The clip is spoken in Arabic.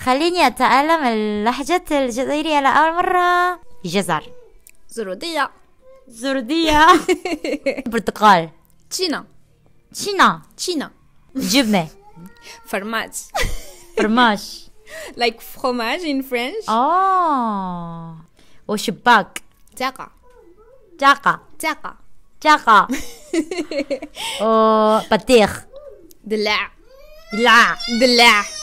خليني أتألم اللهجة الجزائرية لأول مرة جزر زرودية زردية برتقال تشينا تشينا تشينا جبنة فرماج فرماج like fromage in French اه وشباك تاقة تاقة تاقة تاقة بطيخ دلع دلع دلع